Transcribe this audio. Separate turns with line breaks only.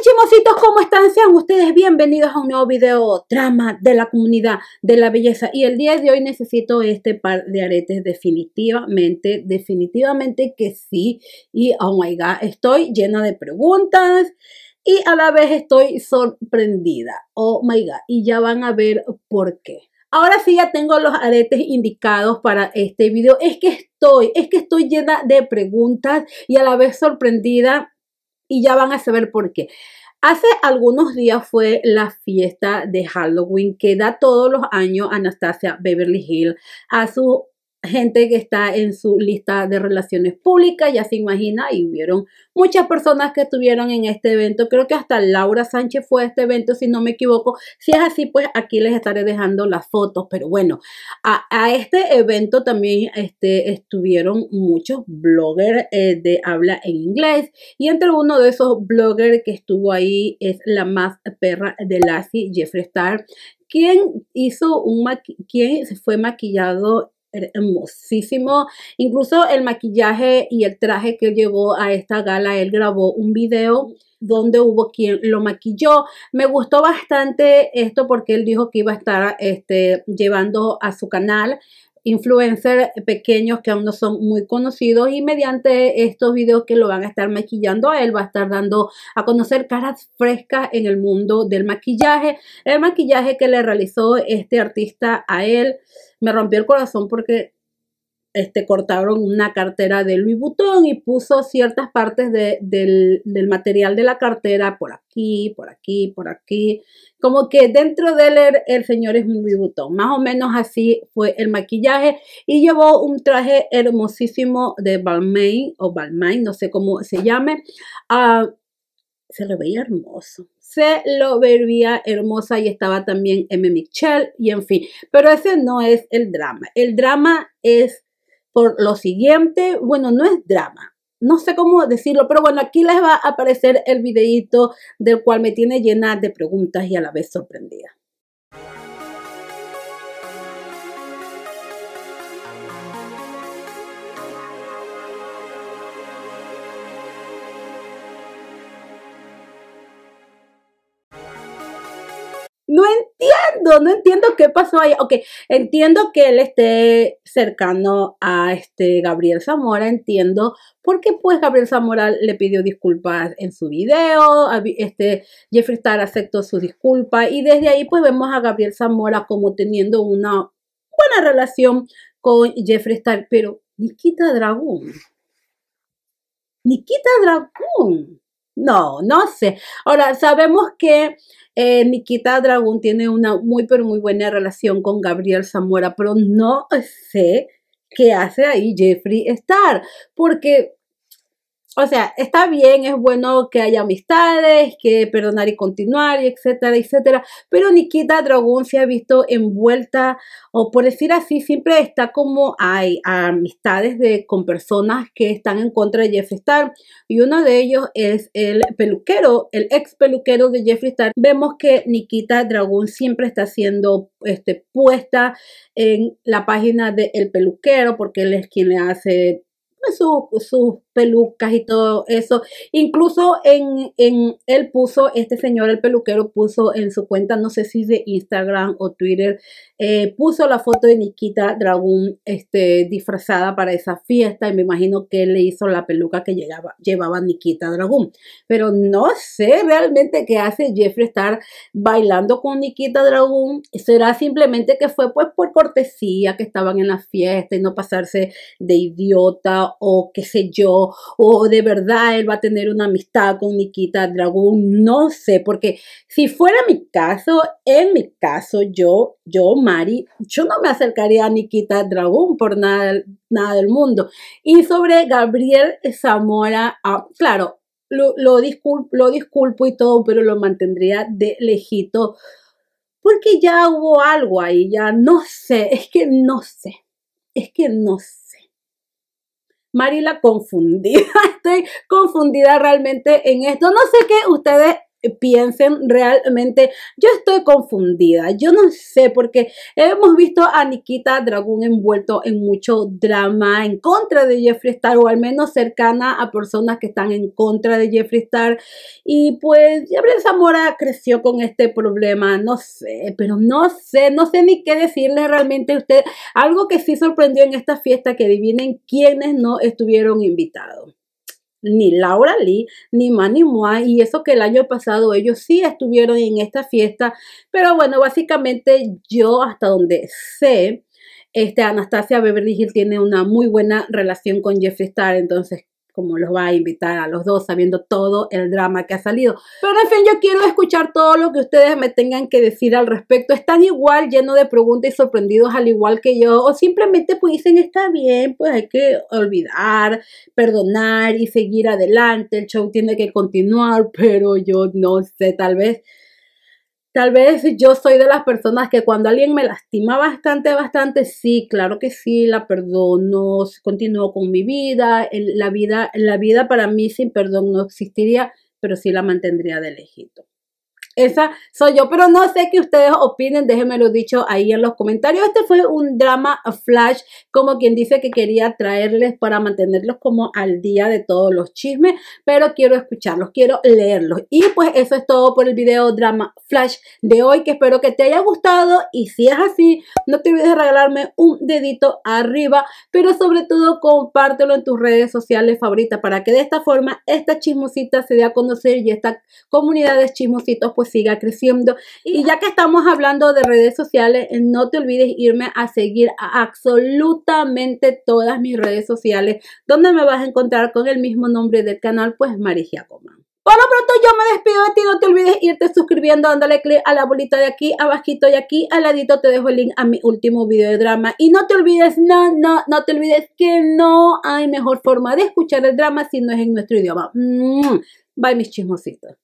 chimositos, ¿cómo están? Sean ustedes bienvenidos a un nuevo video trama de la comunidad de la belleza. Y el día de hoy necesito este par de aretes definitivamente, definitivamente que sí. Y oh my god, estoy llena de preguntas y a la vez estoy sorprendida. Oh my god, y ya van a ver por qué. Ahora sí ya tengo los aretes indicados para este video. Es que estoy, es que estoy llena de preguntas y a la vez sorprendida y ya van a saber por qué. Hace algunos días fue la fiesta de Halloween que da todos los años Anastasia Beverly Hill a su gente que está en su lista de relaciones públicas, ya se imagina, y hubieron muchas personas que estuvieron en este evento, creo que hasta Laura Sánchez fue a este evento, si no me equivoco, si es así, pues aquí les estaré dejando las fotos, pero bueno, a, este evento también este, estuvieron muchos bloggers eh, de habla en inglés, y entre uno de esos bloggers que estuvo ahí es la más perra de Lassie, Jeffrey Star, quien hizo un quien fue maquillado hermosísimo. Incluso el maquillaje y el traje que llevó a esta gala, él grabó un video donde hubo quien lo maquilló. Me gustó bastante esto porque él dijo que iba a estar este, llevando a su canal influencers pequeños que aún no son muy conocidos y mediante estos videos que lo van a estar maquillando a él va a estar dando a conocer caras frescas en el mundo del maquillaje el maquillaje que le realizó este artista a él me rompió el corazón porque este, cortaron una cartera de Louis Vuitton y puso ciertas partes del, material de la cartera por aquí, por aquí, por aquí. Como que dentro de él er, el, señor es un Louis Vuitton. Más o menos así fue el maquillaje. Y llevó un traje hermosísimo de Balmain o Balmain, no sé cómo se llame. Ah, se lo veía hermoso. Se lo veía hermosa y estaba también M. Michelle y en fin. Pero ese no es el drama. El drama es por lo siguiente. Bueno, no es drama. No sé cómo decirlo, pero bueno, aquí les va a aparecer el videíto del cual me tiene llena de preguntas y a la vez sorprendida. No entiendo no, entiendo qué pasó ahí. Ok, entiendo que él esté cercano a este Gabriel Zamora, entiendo, porque pues Gabriel Zamora le pidió disculpas en su video, este, Jeffrey Star aceptó su disculpa y desde ahí pues vemos a Gabriel Zamora como teniendo una buena relación con Jeffrey Star, pero Nikita Dragón. Nikita Dragón. No, no sé. Ahora, sabemos que eh, Nikita Dragun tiene una muy, pero muy buena relación con Gabriel Zamora, pero no sé qué hace ahí Jeffrey Star, porque o sea, está bien, es bueno que haya amistades, que perdonar y continuar, y etcétera, etcétera. Pero Nikita Dragón se ha visto envuelta, o por decir así, siempre está como hay amistades de, con personas que están en contra de Jeffree Star. Y uno de ellos es el peluquero, el ex peluquero de Jeffree Star. Vemos que Nikita Dragón siempre está siendo este, puesta en la página del Peluquero, porque él es quien le hace sus pues, su pelucas y todo eso. Incluso en, en, él puso, este señor, el peluquero, puso en su cuenta, no sé si de Instagram o Twitter, eh, puso la foto de Nikita Dragón este, disfrazada para esa fiesta y me imagino que él le hizo la peluca que llegaba, llevaba Nikita Dragón. Pero no sé realmente qué hace Jeffrey estar bailando con Nikita Dragón. ¿Será simplemente que fue pues por cortesía que estaban en la fiesta y no pasarse de idiota o qué sé yo? o, de verdad él va a tener una amistad con Nikita Dragón, no sé, porque si fuera mi caso, en mi caso, yo, yo, Mari, yo no me acercaría a Nikita Dragón por nada, nada del mundo. Y sobre Gabriel Zamora, ah, claro, lo, lo disculpo y todo, pero lo mantendría de lejito porque ya hubo algo ahí, ya no sé, es que no sé, es que no sé. Marila, confundida, estoy confundida realmente en esto. No sé qué ustedes piensen realmente, yo estoy confundida, yo no sé, porque hemos visto a Nikita Dragón envuelto en mucho drama en contra de Jeffree Star, o al menos cercana a personas que están en contra de Jeffree Star, y pues Gabriel Zamora creció con este problema, no sé, pero no sé, no sé ni qué decirle realmente a usted, algo que sí sorprendió en esta fiesta, que adivinen quiénes no estuvieron invitados ni Laura Lee, ni Manny Moa, y eso que el año pasado ellos sí estuvieron en esta fiesta, pero bueno, básicamente yo hasta donde sé, este, Anastasia Beverly Hill tiene una muy buena relación con Jeffree Star, entonces como los va a invitar a los dos sabiendo todo el drama que ha salido. Pero en fin, yo quiero escuchar todo lo que ustedes me tengan que decir al respecto. Están igual lleno de preguntas y sorprendidos al igual que yo o simplemente pues dicen está bien, pues hay que olvidar, perdonar y seguir adelante. El show tiene que continuar, pero yo no sé, tal vez Tal vez yo soy de las personas que cuando alguien me lastima bastante, bastante, sí, claro que sí, la perdono, continúo con mi vida, la vida, la vida para mí sin perdón no existiría, pero sí la mantendría de lejito. Esa soy yo, pero no sé qué ustedes opinen, déjenmelo dicho ahí en los comentarios. Este fue un drama flash, como quien dice que quería traerles para mantenerlos como al día de todos los chismes, pero quiero escucharlos, quiero leerlos. Y pues eso es todo por el video drama flash de hoy, que espero que te haya gustado y si es así, no te olvides de regalarme un dedito arriba, pero sobre todo compártelo en tus redes sociales favoritas para que de esta forma esta chismosita se dé a conocer y esta comunidad de chismositos pues siga creciendo. Y ya que estamos hablando de redes sociales, eh, no te olvides irme a seguir a absolutamente todas mis redes sociales, donde me vas a encontrar con el mismo nombre del canal, pues Marigia Coman. Por lo pronto yo me despido de ti, no te olvides irte suscribiendo, dándole click a la bolita de aquí, abajito y aquí, al ladito te dejo el link a mi último video de drama. Y no te olvides, no, no, no te olvides que no hay mejor forma de escuchar el drama si no es en nuestro idioma. Bye mis chismositos.